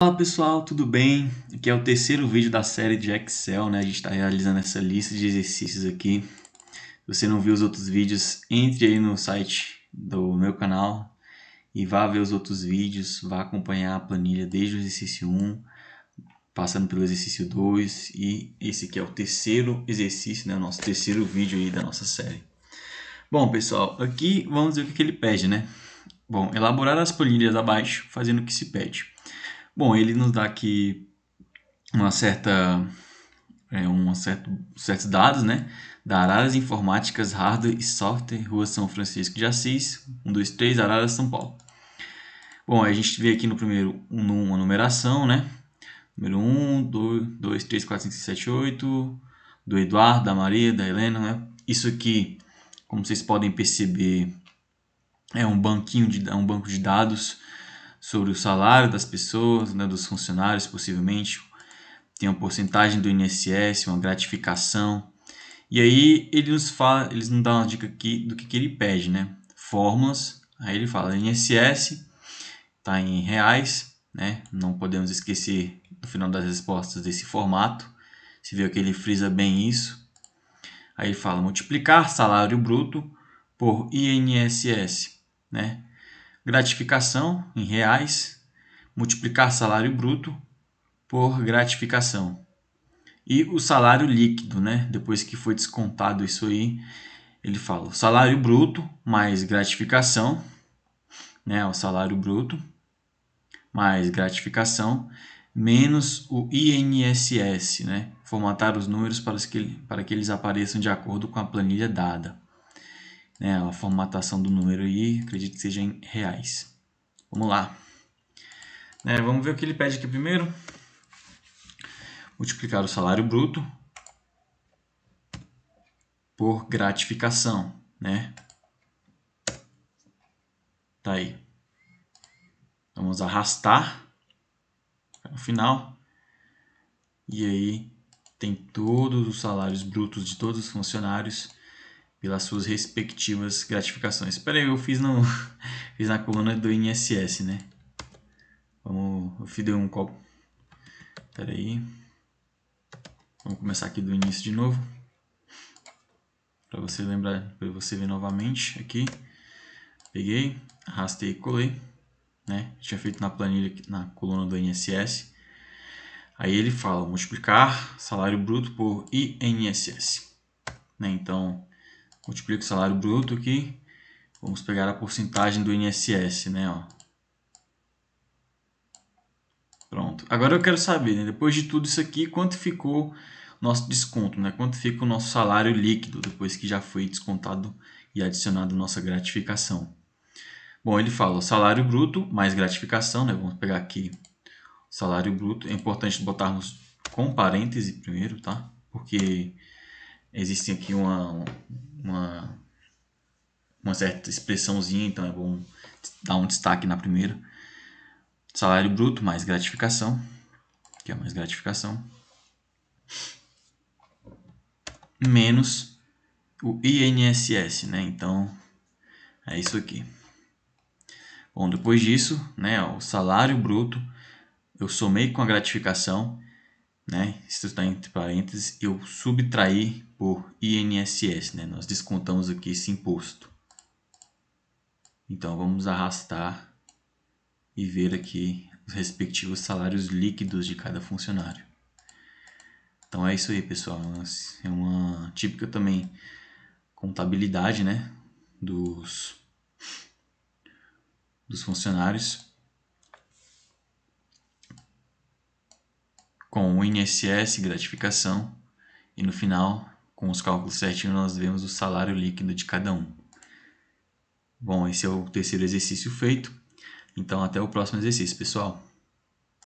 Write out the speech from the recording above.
Olá pessoal, tudo bem? Aqui é o terceiro vídeo da série de Excel, né? A gente está realizando essa lista de exercícios aqui. Se você não viu os outros vídeos, entre aí no site do meu canal e vá ver os outros vídeos, vá acompanhar a planilha desde o exercício 1, passando pelo exercício 2 e esse aqui é o terceiro exercício, né? O nosso terceiro vídeo aí da nossa série. Bom pessoal, aqui vamos ver o que ele pede, né? Bom, elaborar as planilhas abaixo fazendo o que se pede. Bom, ele nos dá aqui uma certa, é, um certo, certos dados, né? Da Araras Informáticas Hardware e Software, Rua São Francisco de Assis, 123 Araras, São Paulo. Bom, a gente vê aqui no primeiro uma numeração, né? Número 1, 2, 3, 4, 5, 6, 7, 8, do Eduardo, da Maria, da Helena, né? Isso aqui, como vocês podem perceber, é um banquinho de é um banco de dados sobre o salário das pessoas, né, dos funcionários, possivelmente. Tem uma porcentagem do INSS, uma gratificação. E aí ele nos fala, eles nos dão uma dica aqui do que, que ele pede, né? Fórmulas. Aí ele fala INSS, tá em reais, né? Não podemos esquecer no final das respostas desse formato. Se vê que ele frisa bem isso. Aí ele fala multiplicar salário bruto por INSS, né? gratificação em reais, multiplicar salário bruto por gratificação. E o salário líquido, né? Depois que foi descontado isso aí, ele fala salário bruto mais gratificação, né? O salário bruto mais gratificação menos o INSS, né? Formatar os números para que, para que eles apareçam de acordo com a planilha dada né, a formatação do número aí, acredito que seja em reais. Vamos lá. É, vamos ver o que ele pede aqui primeiro. Multiplicar o salário bruto por gratificação, né? Tá aí. Vamos arrastar no final. E aí tem todos os salários brutos de todos os funcionários pelas suas respectivas gratificações. Espera aí, eu fiz, no, fiz na coluna do INSS, né? Vamos, eu fiz um copo. Espera aí. Vamos começar aqui do início de novo. Para você lembrar, para você ver novamente aqui. Peguei, arrastei e colei, né? Tinha feito na planilha na coluna do INSS. Aí ele fala multiplicar salário bruto por INSS, né? Então, multiplica o salário bruto aqui, vamos pegar a porcentagem do INSS, né, ó. Pronto. Agora eu quero saber, né, depois de tudo isso aqui, quanto ficou nosso desconto, né? Quanto fica o nosso salário líquido depois que já foi descontado e adicionado nossa gratificação? Bom, ele fala salário bruto mais gratificação, né? Vamos pegar aqui salário bruto. É importante botarmos com parêntese primeiro, tá? Porque existe aqui uma, uma, uma certa expressãozinha, então é bom dar um destaque na primeira. Salário bruto mais gratificação, que é mais gratificação, menos o INSS, né? Então é isso aqui. Bom, depois disso, né, o salário bruto, eu somei com a gratificação né? Isso está entre parênteses, eu subtrair por INSS, né? Nós descontamos aqui esse imposto. Então vamos arrastar e ver aqui os respectivos salários líquidos de cada funcionário. Então é isso aí, pessoal. É uma típica também contabilidade, né, dos dos funcionários com o INSS gratificação e no final, com os cálculos certinhos, nós vemos o salário líquido de cada um. Bom, esse é o terceiro exercício feito. Então, até o próximo exercício, pessoal.